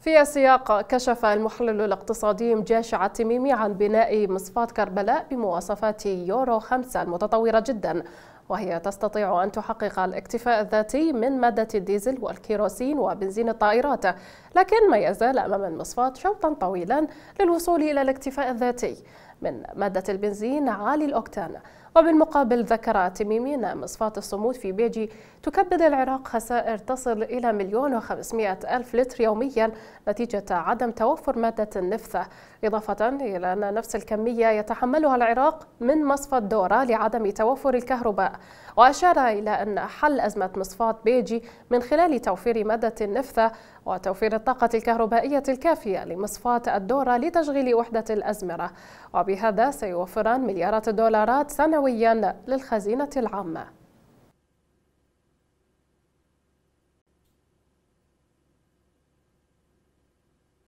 في السياق كشف المحلل الاقتصادي مجاشع التميمي عن بناء مصفاة كربلاء بمواصفات يورو 5 المتطورة جدا وهي تستطيع أن تحقق الاكتفاء الذاتي من مادة الديزل والكيروسين وبنزين الطائرات لكن ما يزال أمام المصفاة شوطا طويلا للوصول إلى الاكتفاء الذاتي من مادة البنزين عالي الأوكتان وبالمقابل ذكر تميمي أن مصفاة الصمود في بيجي تكبد العراق خسائر تصل إلى مليون وخمسمائة ألف لتر يوميا نتيجة عدم توفر مادة النفثة إضافة إلى أن نفس الكمية يتحملها العراق من مصفى الدورة لعدم توفر الكهرباء وأشار إلى أن حل أزمة مصفاة بيجي من خلال توفير مادة النفثة وتوفير الطاقة الكهربائية الكافية لمصفاة الدورة لتشغيل وحدة الأزمرة وب وبهذا سيوفران مليارات الدولارات سنويا للخزينة العامة